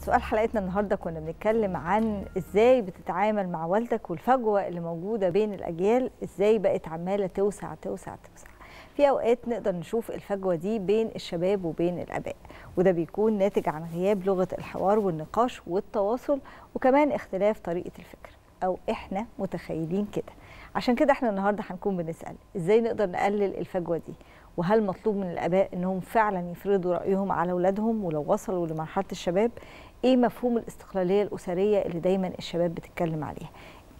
سؤال حلقتنا النهارده كنا بنتكلم عن ازاي بتتعامل مع والدك والفجوه اللي موجوده بين الاجيال ازاي بقت عماله توسع توسع توسع في اوقات نقدر نشوف الفجوه دي بين الشباب وبين الاباء وده بيكون ناتج عن غياب لغه الحوار والنقاش والتواصل وكمان اختلاف طريقه الفكر او احنا متخيلين كده عشان كده احنا النهارده هنكون بنسال ازاي نقدر نقلل الفجوه دي وهل مطلوب من الاباء انهم فعلا يفرضوا رايهم على اولادهم ولو وصلوا لمرحله الشباب ايه مفهوم الاستقلاليه الاسريه اللي دايما الشباب بتتكلم عليها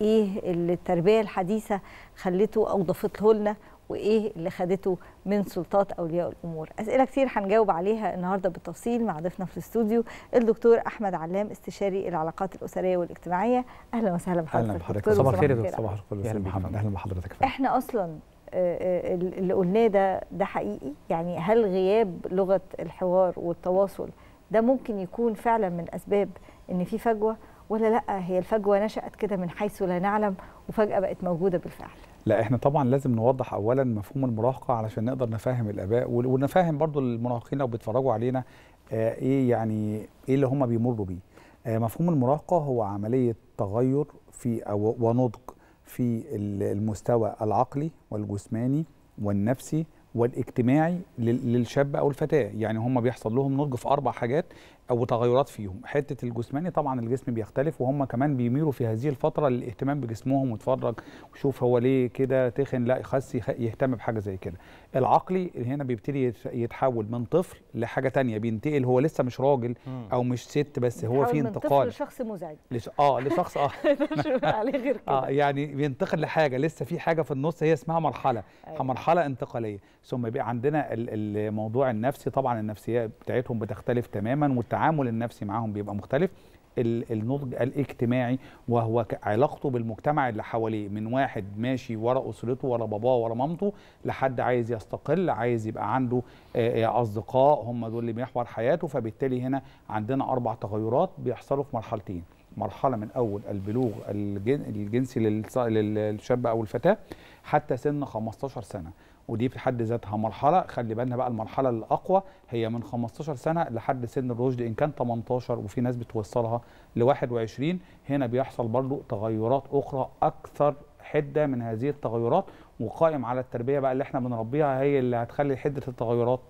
ايه اللي التربيه الحديثه خلته او ضفته لنا وايه اللي خدته من سلطات اولياء الامور اسئله كتير هنجاوب عليها النهارده بالتفصيل مع ضيفنا في الاستوديو الدكتور احمد علام استشاري العلاقات الاسريه والاجتماعيه اهلا وسهلا بحضرتك اهلا بحضرتك صباح الخير صباح الخير محمد اهلا بحضرتك احنا اصلا آه، آه، اللي قلناه ده ده حقيقي يعني هل غياب لغه الحوار والتواصل ده ممكن يكون فعلا من اسباب ان في فجوه ولا لا هي الفجوه نشات كده من حيث لا نعلم وفجاه بقت موجوده بالفعل لا احنا طبعا لازم نوضح اولا مفهوم المراهقه علشان نقدر نفهم الاباء ونفهم برضو المراهقين لو بيتفرجوا علينا آه ايه يعني ايه اللي هم بيمروا بيه آه مفهوم المراهقه هو عمليه تغير في ونضج في المستوى العقلي والجسماني والنفسي والاجتماعي للشاب او الفتاه يعني هم بيحصل لهم نضج في اربع حاجات او تغيرات فيهم حته الجسماني طبعا الجسم بيختلف وهم كمان بيميلوا في هذه الفتره للاهتمام بجسمهم وتفرج وشوف هو ليه كده تخن لا يخس يهتم بحاجه زي كده العقلي هنا بيبتدي يتحول من طفل لحاجه تانية بينتقل هو لسه مش راجل او مش ست بس هو في انتقال من طفل لشخص مزعج لش... اه لشخص اه عليه غير كده اه يعني بينتقل لحاجه لسه في حاجه في النص هي اسمها مرحله أيوة. مرحله انتقاليه ثم عندنا الموضوع النفسي طبعا النفسيه بتاعتهم بتختلف تماما والتعامل التعامل النفسي معاهم بيبقى مختلف النضج الاجتماعي وهو علاقته بالمجتمع اللي حواليه من واحد ماشي ورا اسرته ورا باباه ورا مامته لحد عايز يستقل عايز يبقى عنده اصدقاء هم دول اللي بيحور حياته فبالتالي هنا عندنا اربع تغيرات بيحصلوا في مرحلتين مرحله من اول البلوغ الجنسي للشاب او الفتاه حتى سن 15 سنه ودي في حد ذاتها مرحله خلي بالنا بقى المرحله الاقوى هي من 15 سنه لحد سن الرشد ان كان 18 وفي ناس بتوصلها ل 21 هنا بيحصل برضو تغيرات اخرى اكثر حده من هذه التغيرات وقائم على التربيه بقى اللي احنا بنربيها هي اللي هتخلي حده التغيرات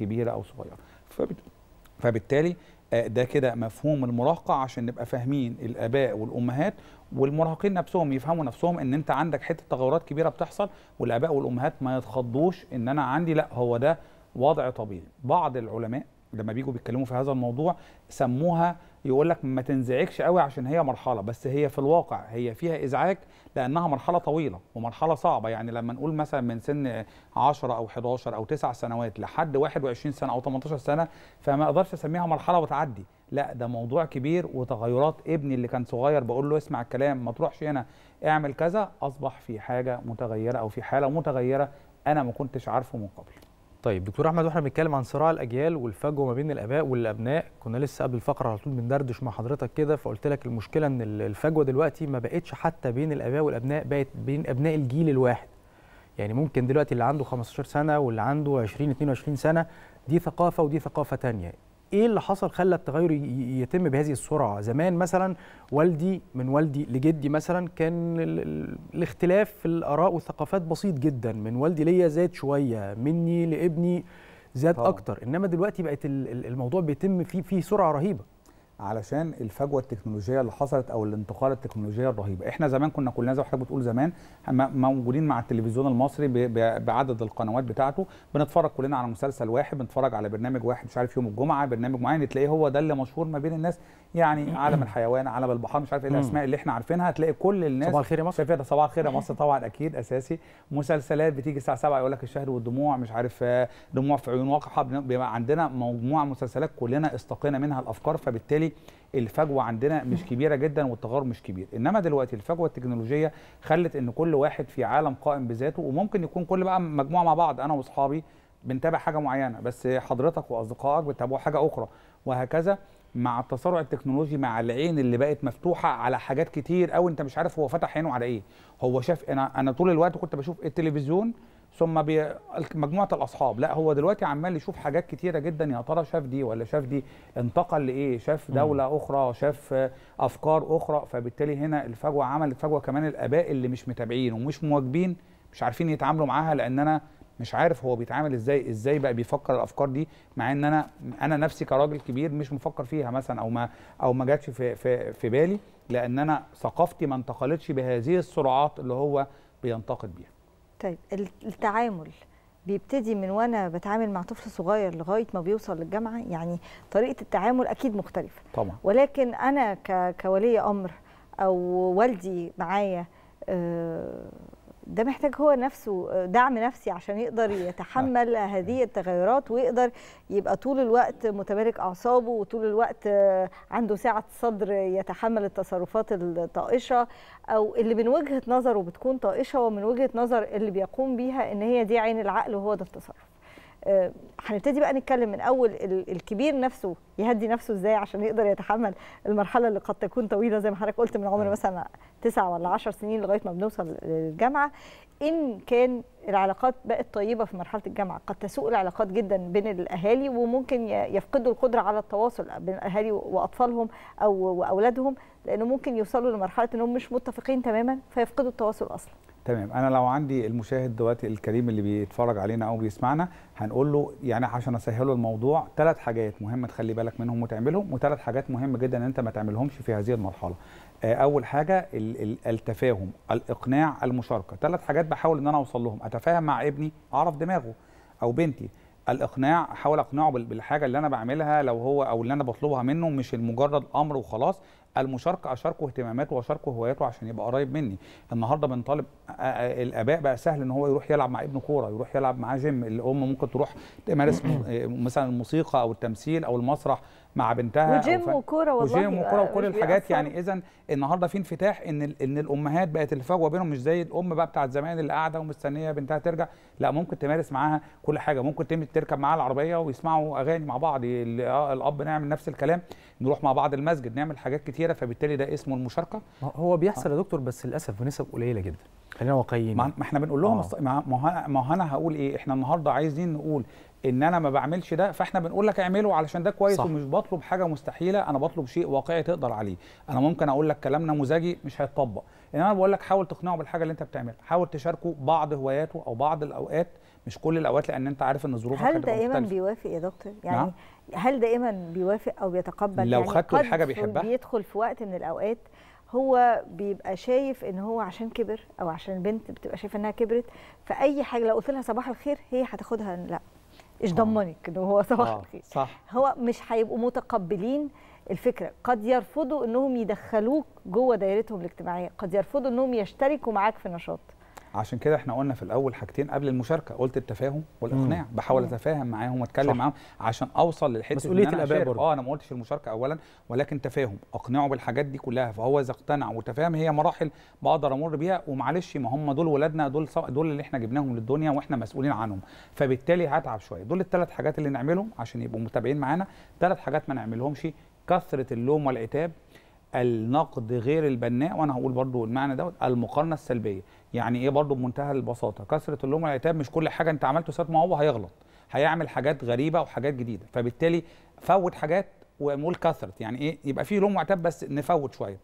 كبيره او صغيره فبالتالي آه، ده كده مفهوم المراهقه عشان نبقى فاهمين الاباء والامهات والمراهقين نفسهم يفهموا نفسهم ان انت عندك حته تغيرات كبيره بتحصل والاباء والامهات ما يتخضوش ان انا عندي لا هو ده وضع طبيعي بعض العلماء لما بيجوا بيتكلموا في هذا الموضوع سموها يقول لك ما تنزعجش قوي عشان هي مرحله بس هي في الواقع هي فيها ازعاج لانها مرحله طويله ومرحله صعبه يعني لما نقول مثلا من سن 10 او 11 او 9 سنوات لحد 21 سنه او 18 سنه فما اقدرش اسميها مرحله وتعدي لا ده موضوع كبير وتغيرات ابني اللي كان صغير بقول له اسمع الكلام ما تروحش هنا اعمل كذا اصبح في حاجه متغيره او في حاله متغيره انا ما كنتش عارفه من قبل طيب دكتور احمد واحنا بنتكلم عن صراع الاجيال والفجوه ما بين الاباء والابناء كنا لسه قبل الفقره على طول بندردش مع حضرتك كده فقلت لك المشكله ان الفجوه دلوقتي ما بقتش حتى بين الاباء والابناء بقت بين ابناء الجيل الواحد يعني ممكن دلوقتي اللي عنده 15 سنه واللي عنده 20 22 سنه دي ثقافه ودي ثقافه ثانيه ايه اللي حصل خلى التغير يتم بهذه السرعه زمان مثلا والدي من والدي لجدي مثلا كان الاختلاف في الاراء والثقافات بسيط جدا من والدي ليا زاد شويه مني لابني زاد طبعا. اكتر انما دلوقتي بقت الموضوع بيتم فيه فيه سرعه رهيبه علشان الفجوه التكنولوجيه اللي حصلت او الانتقال التكنولوجيه الرهيبه احنا زمان كنا كلنا زي ما حضرتك بتقول زمان موجودين مع التلفزيون المصري بعدد القنوات بتاعته بنتفرج كلنا على مسلسل واحد بنتفرج على برنامج واحد مش عارف يوم الجمعه برنامج معين تلاقيه هو ده اللي مشهور ما بين الناس يعني عالم الحيوان عالم البحار مش عارف ايه الاسماء اللي احنا عارفينها تلاقي كل الناس صباح الخير يا مصر شايفها صباح الخير يا مصر طبعا اكيد اساسي مسلسلات بتيجي الساعه 7 يقول لك الشهر والدموع مش عارف آه، دموع في عيون واقحه بيبقى عندنا مجموعه مسلسلات كلنا استقينا منها الافكار فبالتالي فبالتالي الفجوه عندنا مش كبيره جدا والتغير مش كبير انما دلوقتي الفجوه التكنولوجيه خلت ان كل واحد في عالم قائم بذاته وممكن يكون كل بقى مجموعه مع بعض انا واصحابي بنتابع حاجه معينه بس حضرتك واصدقائك بتتابعوا حاجه اخرى وهكذا مع التسارع التكنولوجي مع العين اللي بقت مفتوحه على حاجات كتير قوي انت مش عارف هو فتح عينه على ايه هو شاف انا انا طول الوقت كنت بشوف التلفزيون ثم بي... مجموعه الاصحاب لا هو دلوقتي عمال يشوف حاجات كتيره جدا يا ترى شاف دي ولا شاف دي انتقل لايه شاف دوله اخرى شاف افكار اخرى فبالتالي هنا الفجوه عملت فجوه كمان الاباء اللي مش متابعين ومش مواكبين مش عارفين يتعاملوا معاها لان انا مش عارف هو بيتعامل ازاي ازاي بقى بيفكر الافكار دي مع ان انا انا نفسي كراجل كبير مش مفكر فيها مثلا او ما او ما جاتش في في في بالي لان انا ثقافتي ما انتقلتش بهذه السرعات اللي هو بينتقد بيها طيب التعامل بيبتدي من وانا بتعامل مع طفل صغير لغايه ما بيوصل للجامعه يعني طريقه التعامل اكيد مختلفه طبعا ولكن انا كولي امر او والدي معايا آه، ده محتاج هو نفسه دعم نفسي عشان يقدر يتحمل هذه التغيرات ويقدر يبقى طول الوقت متبارك اعصابه وطول الوقت عنده سعه صدر يتحمل التصرفات الطائشه او اللي من وجهه نظره بتكون طائشه ومن وجهه نظر اللي بيقوم بيها ان هي دي عين العقل وهو ده التصرف آه، هنبتدي بقى نتكلم من اول الكبير نفسه يهدي نفسه ازاي عشان يقدر يتحمل المرحله اللي قد تكون طويله زي ما حضرتك قلت من عمر أيوة. مثلا تسعة ولا 10 سنين لغايه ما بنوصل للجامعه ان كان العلاقات بقت طيبه في مرحله الجامعه قد تسوء العلاقات جدا بين الاهالي وممكن يفقدوا القدره على التواصل بين الاهالي واطفالهم او واولادهم لانه ممكن يوصلوا لمرحله انهم مش متفقين تماما فيفقدوا التواصل اصلا تمام انا لو عندي المشاهد دلوقتي الكريم اللي بيتفرج علينا او بيسمعنا هنقول له يعني عشان اسهله الموضوع ثلاث حاجات مهم تخلي بالك منهم وتعملهم وثلاث حاجات مهم جدا ان انت ما تعملهمش في هذه المرحله آه، اول حاجه التفاهم الاقناع المشاركه ثلاث حاجات بحاول ان انا اوصل لهم اتفاهم مع ابني اعرف دماغه او بنتي الاقناع احاول اقنعه بالحاجه اللي انا بعملها لو هو او اللي انا بطلبها منه مش المجرد امر وخلاص المشاركه اشاركه اهتماماته واشاركه هواياته عشان يبقى قريب مني النهارده بنطالب الاباء بقى سهل ان هو يروح يلعب مع ابنه كوره يروح يلعب معاه جيم الام ممكن تروح تمارس مثلا الموسيقى او التمثيل او المسرح مع بنتها وجيم وكوره والله وجيم وكوره وكل الحاجات يعني اذا النهارده في انفتاح ان ان الامهات بقت الفجوه بينهم مش زي الام بقى بتاعت زمان اللي قاعده ومستنيه بنتها ترجع لا ممكن تمارس معاها كل حاجه ممكن تركب معاها العربيه ويسمعوا اغاني مع بعض آه، الاب نعمل نفس الكلام نروح مع بعض المسجد نعمل حاجات كتيره فبالتالي ده اسمه المشاركه هو بيحصل آه. يا دكتور بس للاسف بنسب قليله جدا خلينا واقعيين يعني. ما احنا بنقول لهم آه. ما ما انا هقول ايه احنا النهارده عايزين نقول ان انا ما بعملش ده فاحنا بنقول لك اعمله علشان ده كويس صح. ومش بطلب حاجه مستحيله انا بطلب شيء واقعي تقدر عليه انا ممكن اقول لك كلام نموذجي مش هيتطبق انما بقول لك حاول تقنعه بالحاجه اللي انت بتعملها حاول تشاركه بعض هواياته او بعض الاوقات مش كل الاوقات لان انت عارف ان ظروفك هل دائما بيوافق يا دكتور نعم. يعني نعم؟ هل دائما بيوافق او بيتقبل لو يعني خدته الحاجه بيحبها بيدخل في وقت من الاوقات هو بيبقى شايف ان هو عشان كبر او عشان البنت بتبقى شايفه انها كبرت فاي حاجه لو قلت لها صباح الخير هي هتاخدها لا ايش ضمنك ان هو صباح آه، الخير صح. هو مش هيبقوا متقبلين الفكره قد يرفضوا انهم يدخلوك جوه دايرتهم الاجتماعيه قد يرفضوا انهم يشتركوا معاك في نشاط عشان كده احنا قلنا في الاول حاجتين قبل المشاركه قلت التفاهم والاقناع بحاول اتفاهم معاهم واتكلم معاهم عشان اوصل للحته مسؤوليه الاباء اه انا ما قلتش المشاركه اولا ولكن تفاهم اقنعه بالحاجات دي كلها فهو اذا اقتنع وتفاهم هي مراحل بقدر امر بيها ومعلش ما هم دول ولادنا دول دول اللي احنا جبناهم للدنيا واحنا مسؤولين عنهم فبالتالي هتعب شويه دول الثلاث حاجات اللي نعملهم عشان يبقوا متابعين معانا ثلاث حاجات ما نعملهمش كثره اللوم والعتاب النقد غير البناء وانا هقول برضو المعنى دوت المقارنه السلبيه يعني ايه برضو بمنتهى البساطه كثره اللوم والعتاب مش كل حاجه انت عملته ساعه ما هو هيغلط هيعمل حاجات غريبه وحاجات جديده فبالتالي فوت حاجات ونقول كثرت يعني ايه يبقى في لوم وعتاب بس نفوت شويه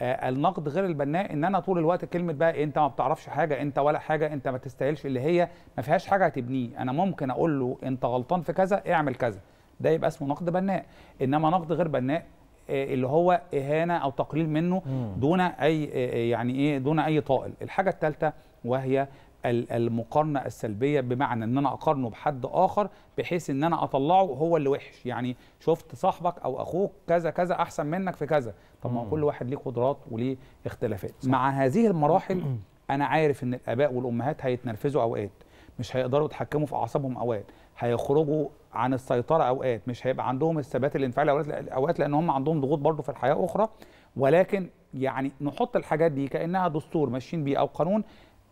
آه النقد غير البناء ان انا طول الوقت كلمه بقى انت ما بتعرفش حاجه انت ولا حاجه انت ما تستاهلش اللي هي ما فيهاش حاجه هتبنيه انا ممكن اقول له انت غلطان في كذا اعمل كذا ده يبقى اسمه نقد بناء انما نقد غير بناء آه، اللي هو اهانه او تقليل منه دون اي آه، آه، يعني ايه دون اي طائل الحاجه الثالثه وهي المقارنه السلبيه بمعنى ان انا اقارنه بحد اخر بحيث ان انا اطلعه هو اللي وحش يعني شفت صاحبك او اخوك كذا كذا احسن منك في كذا طب ما كل واحد ليه قدرات وليه اختلافات صح. مع هذه المراحل انا عارف ان الاباء والامهات هيتنرفزوا اوقات مش هيقدروا يتحكموا في اعصابهم اوقات هيخرجوا عن السيطره اوقات مش هيبقى عندهم الثبات الانفعالي اوقات اوقات لان هم عندهم ضغوط برضو في الحياه اخرى ولكن يعني نحط الحاجات دي كانها دستور ماشيين بيه او قانون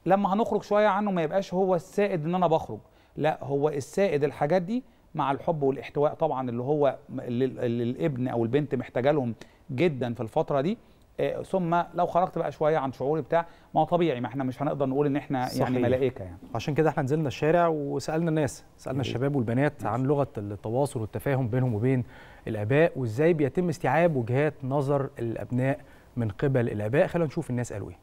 لما هنخرج شويه عنه ما يبقاش هو السائد ان انا بخرج لا هو السائد الحاجات دي مع الحب والاحتواء طبعا اللي هو اللي الابن او البنت محتاجه لهم جدا في الفتره دي آه، ثم لو خرجت بقى شويه عن شعوري بتاع ما هو طبيعي ما احنا مش هنقدر نقول ان احنا يعني صحيح. يعني ملائكه يعني عشان كده احنا نزلنا الشارع وسالنا الناس سالنا الشباب والبنات عن لغه التواصل والتفاهم بينهم وبين الاباء وازاي بيتم استيعاب وجهات نظر الابناء من قبل الاباء خلينا نشوف الناس قالوا ايه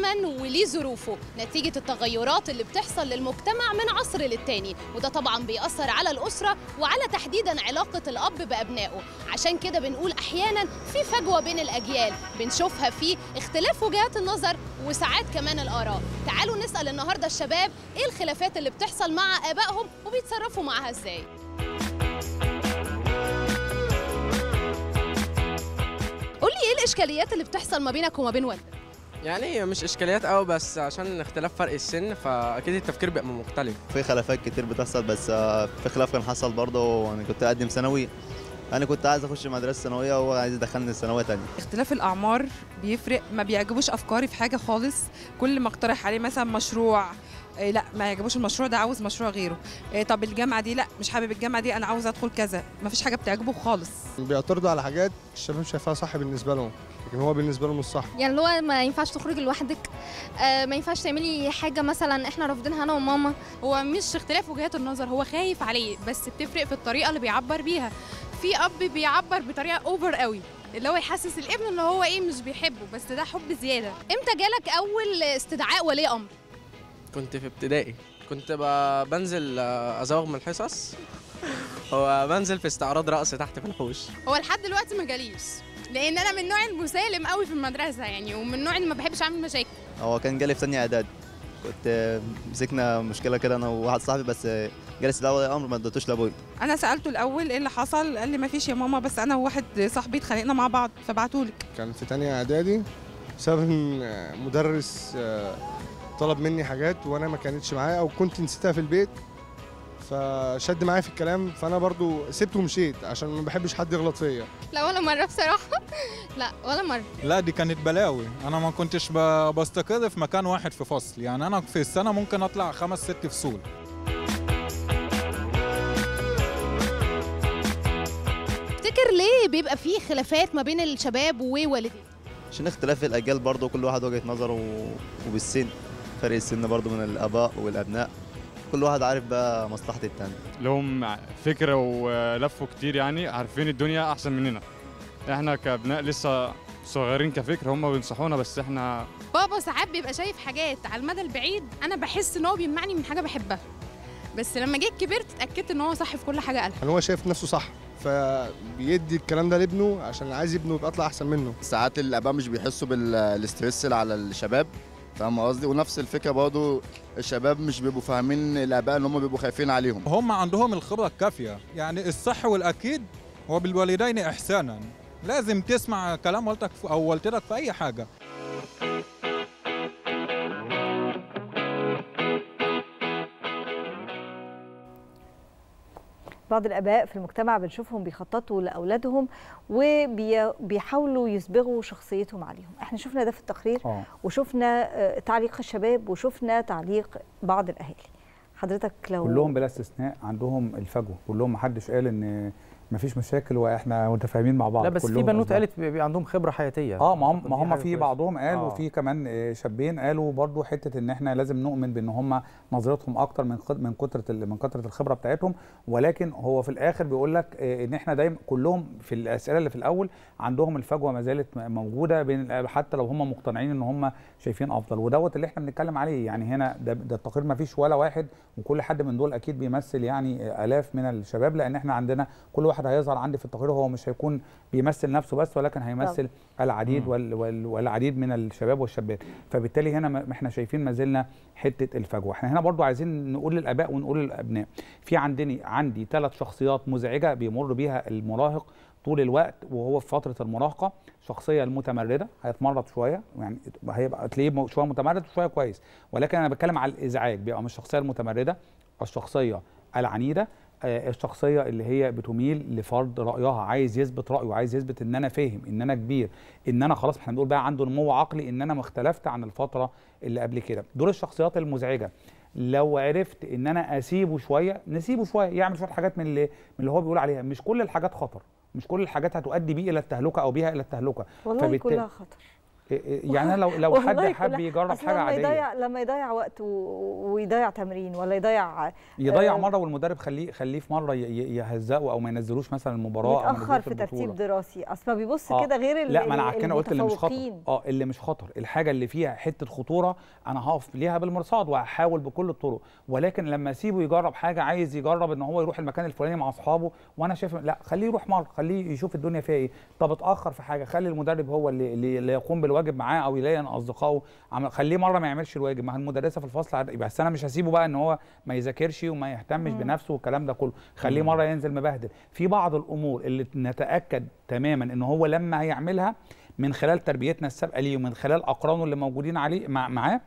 الزمن وليه ظروفه نتيجة التغيرات اللي بتحصل للمجتمع من عصر للتاني وده طبعا بيأثر على الأسرة وعلى تحديدا علاقة الأب بأبنائه عشان كده بنقول أحيانا في فجوة بين الأجيال بنشوفها في اختلاف وجهات النظر وساعات كمان الآراء تعالوا نسأل النهاردة الشباب إيه الخلافات اللي بتحصل مع آبائهم وبيتصرفوا معاها إزاي قولي ايه الاشكاليات اللي بتحصل ما بينك وما بين والدك يعني مش اشكاليات قوي بس عشان اختلاف فرق السن فاكيد التفكير بيبقى مختلف في خلافات كتير بتحصل بس آه، في خلاف كان حصل برضه وانا كنت اقدم ثانوي انا كنت عايز اخش مدرسه ثانويه وهو عايز يدخلني ثانويه ثانيه اختلاف الاعمار بيفرق ما بيعجبوش افكاري في حاجه خالص كل ما اقترح عليه مثلا مشروع آه، لا ما يعجبوش المشروع ده عاوز مشروع غيره إيه طب الجامعه دي لا مش حابب الجامعه دي انا عاوز ادخل كذا ما فيش حاجه بتعجبه خالص بيعترضوا على حاجات الشباب شايفاها صح بالنسبه لهم لكن هو بالنسبه له مش صح يعني اللي هو ما ينفعش تخرجي لوحدك آه، ما ينفعش تعملي حاجه مثلا احنا رافضينها انا وماما هو مش اختلاف وجهات النظر هو خايف عليه بس بتفرق في الطريقه اللي بيعبر بيها في اب بيعبر بطريقه اوفر قوي اللي هو يحسس الابن ان هو ايه مش بيحبه بس ده حب زياده امتى جالك اول استدعاء ولي امر كنت في ابتدائي كنت بنزل آه، ازوغ من الحصص هو بنزل في استعراض رقص تحت في الحوش هو لحد دلوقتي ما جاليش لان انا من النوع المسالم قوي في المدرسه يعني ومن النوع اللي ما بحبش اعمل مشاكل هو كان جالي في ثانيه اعداد كنت مسكنا مشكله كده انا وواحد صاحبي بس جالس الاول الامر ما ادتوش لابويا انا سالته الاول ايه اللي حصل قال لي ما فيش يا ماما بس انا وواحد صاحبي اتخانقنا مع بعض فبعتولك كان في ثانيه اعدادي بسبب ان مدرس آه، طلب مني حاجات وانا ما كانتش معايا او كنت نسيتها في البيت فشد معايا في الكلام فانا برضو سبته ومشيت عشان ما بحبش حد يغلط فيا لا ولا مره بصراحه لا ولا مره لا دي كانت بلاوي انا ما كنتش بستقر في مكان واحد في فصل يعني انا في السنه ممكن اطلع خمس ست فصول تفتكر ليه بيبقى في خلافات ما بين الشباب ووالدين عشان اختلاف الاجيال برضه كل واحد وجهه نظره وبالسن فرق السن برضه من الاباء والابناء كل واحد عارف بقى مصلحه التاني لهم فكره ولفوا كتير يعني عارفين الدنيا احسن مننا احنا كابناء لسه صغيرين كفكرة هم بينصحونا بس احنا بابا ساعات بيبقى شايف حاجات على المدى البعيد انا بحس ان هو بيمنعني من حاجه بحبها بس لما جيت كبرت اتاكدت ان هو صح في كل حاجه قالها هو شايف نفسه صح فبيدي الكلام ده لابنه عشان عايز ابنه يبقى اطلع احسن منه ساعات الاباء مش بيحسوا بالستريس اللي على الشباب فاهم قصدي ونفس الفكره برضو الشباب مش بيبقوا فاهمين الاباء ان هم بيبقوا خايفين عليهم هم عندهم الخبره الكافيه يعني الصح والاكيد وبالوالدين احسانا لازم تسمع كلام والدتك او والدتك في اي حاجه بعض الاباء في المجتمع بنشوفهم بيخططوا لاولادهم وبيحاولوا يسبغوا شخصيتهم عليهم احنا شفنا ده في التقرير أوه. وشفنا آه، تعليق الشباب وشفنا تعليق بعض الاهالي حضرتك لو كلهم بلا استثناء عندهم الفجوه كلهم محدش قال ان مفيش مشاكل واحنا متفاهمين مع بعض لا بس في بنوت قالت بيبقى عندهم خبره حياتيه اه ما هم ما هم في بعضهم قالوا آه. وفي كمان آه، شابين قالوا برضو حته ان احنا لازم نؤمن بان هم نظرتهم اكتر من من كتره من كتره الخبره بتاعتهم ولكن هو في الاخر بيقول لك آه، ان احنا دايما كلهم في الاسئله اللي في الاول عندهم الفجوه ما زالت موجوده بين حتى لو هم مقتنعين ان هم شايفين افضل ودوت اللي احنا بنتكلم عليه يعني هنا ده, ده التقرير ما فيش ولا واحد وكل حد من دول اكيد بيمثل يعني الاف من الشباب لان احنا عندنا كل واحد هيظهر عندي في التقرير هو مش هيكون بيمثل نفسه بس ولكن هيمثل طب. العديد وال وال والعديد من الشباب والشابات فبالتالي هنا احنا شايفين ما زلنا حته الفجوه احنا هنا برضو عايزين نقول للاباء ونقول للابناء في عندني عندي ثلاث شخصيات مزعجه بيمر بيها المراهق طول الوقت وهو في فتره المراهقه الشخصيه المتمرده هيتمرد شويه يعني هيبقى تلاقيه شويه متمرد وشويه كويس ولكن انا بتكلم على الازعاج بيبقى مش الشخصيه المتمرده الشخصيه العنيده آه، الشخصيه اللي هي بتميل لفرض رايها عايز يثبت رايه عايز يثبت ان انا فاهم ان انا كبير ان انا خلاص احنا بنقول بقى عنده نمو عقلي ان انا ما اختلفت عن الفتره اللي قبل كده دول الشخصيات المزعجه لو عرفت ان انا اسيبه شويه نسيبه شويه يعمل شويه حاجات من اللي من اللي هو بيقول عليها مش كل الحاجات خطر مش كل الحاجات هتؤدي بيه الى التهلكه او بيها الى التهلكه والله فبالت... كلها خطر إيه، يعني لو لو حد حب يجرب حاجه لما عاديه يضيع لما يضيع وقت ويضيع تمرين ولا يضيع يضيع آه، مره والمدرب خليه خليه في مره يهزقه او ما ينزلوش مثلا المباراه يتاخر في ترتيب دراسي اصل ما بيبص آه كده غير لا ما انا كده قلت اللي مش خطر اه اللي مش خطر الحاجه اللي فيها حته خطوره انا هقف ليها بالمرصاد وهحاول بكل الطرق ولكن لما اسيبه يجرب حاجه عايز يجرب ان هو يروح المكان الفلاني مع اصحابه وانا شايف لا خليه يروح مره خليه يشوف الدنيا فيها ايه طب اتاخر في حاجه خلي المدرب هو اللي اللي يقوم بالواجب الواجب معاه او يلاقي اصدقائه خليه مره ما يعملش الواجب ما المدرسه في الفصل يبقى انا مش هسيبه بقى ان هو ما يذاكرش وما يهتمش مم. بنفسه والكلام ده كله خليه مره ينزل مبهدل في بعض الامور اللي نتاكد تماما ان هو لما هيعملها من خلال تربيتنا السابقه ليه ومن خلال اقرانه اللي موجودين عليه معاه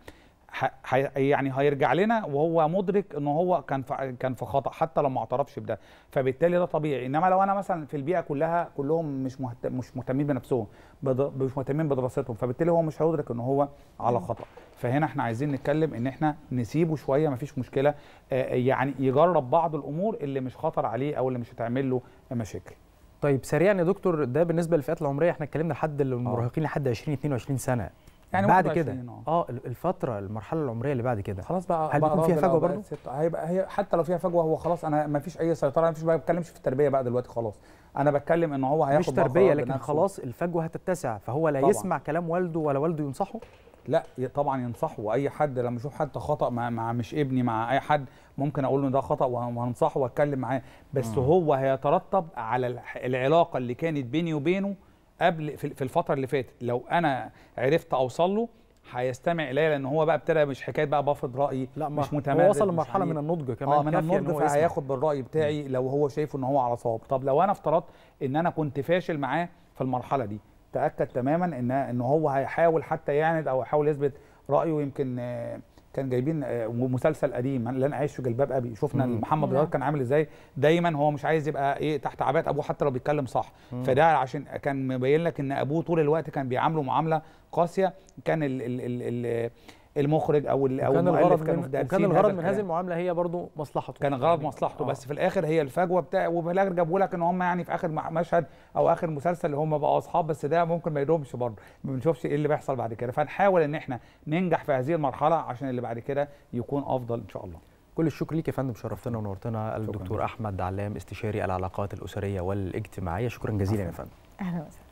يعني هيرجع لنا وهو مدرك ان هو كان كان في خطا حتى لو ما اعترفش بده فبالتالي ده طبيعي انما لو انا مثلا في البيئه كلها كلهم مش مهتم مش مهتمين بنفسهم مش مهتمين بدراستهم فبالتالي هو مش هيدرك ان هو على خطا فهنا احنا عايزين نتكلم ان احنا نسيبه شويه ما فيش مشكله يعني يجرب بعض الامور اللي مش خطر عليه او اللي مش هتعمل له مشاكل طيب سريعا يا دكتور ده بالنسبه للفئات العمريه احنا اتكلمنا لحد آه. المراهقين لحد 20 22 سنه يعني بعد كده اه, آه، الفتره المرحله العمريه اللي بعد كده خلاص بقى هل بيكون فيها فجوه برضه هيبقى آه، هي حتى لو فيها فجوه هو خلاص انا ما فيش اي سيطره انا ما بتكلمش في التربيه بقى دلوقتي خلاص انا بتكلم ان هو هياخد مش تربيه لكن بنفسه. خلاص الفجوه هتتسع فهو لا طبعًا. يسمع كلام والده ولا والده ينصحه لا طبعا ينصحه واي حد لما اشوف حد خطا مع, مع مش ابني مع اي حد ممكن اقول له ده خطا وهنصحه واتكلم معاه بس م. هو هيترتب على العلاقه اللي كانت بيني وبينه قبل في الفتره اللي فاتت لو انا عرفت اوصل له هيستمع الي لان هو بقى ابتدى مش حكايه بقى بفرض رايي لا مش متمرد هو وصل لمرحله من النضج كمان اه من النضج فهياخد بالراي بتاعي لو هو شايفه ان هو على صواب طب لو انا افترضت ان انا كنت فاشل معاه في المرحله دي تاكد تماما ان ان هو هيحاول حتى يعند او يحاول يثبت رايه يمكن كان جايبين آه، مسلسل قديم لن اعيش في جلباب ابي شفنا محمد رياض كان عامل ازاي دايما هو مش عايز يبقى ايه تحت عباءه ابوه حتى لو بيتكلم صح مم. فده عشان كان مبين لك ان ابوه طول الوقت كان بيعامله معامله قاسيه كان ال ال ال ال المخرج او او المؤلف كانوا في ده كان الغرض من هذه المعامله هي برضو مصلحته كان غرض يعني مصلحته آه. بس في الاخر هي الفجوه بتاع وفي الاخر جابوا لك ان هم يعني في اخر مشهد او اخر مسلسل اللي هم بقوا اصحاب بس ده ممكن ما يدومش برضه ما بنشوفش ايه اللي بيحصل بعد كده فنحاول ان احنا ننجح في هذه المرحله عشان اللي بعد كده يكون افضل ان شاء الله كل الشكر ليك يا فندم شرفتنا ونورتنا الدكتور احمد علام استشاري العلاقات الاسريه والاجتماعيه شكرا جزيلا يا فندم اهلا وسهلا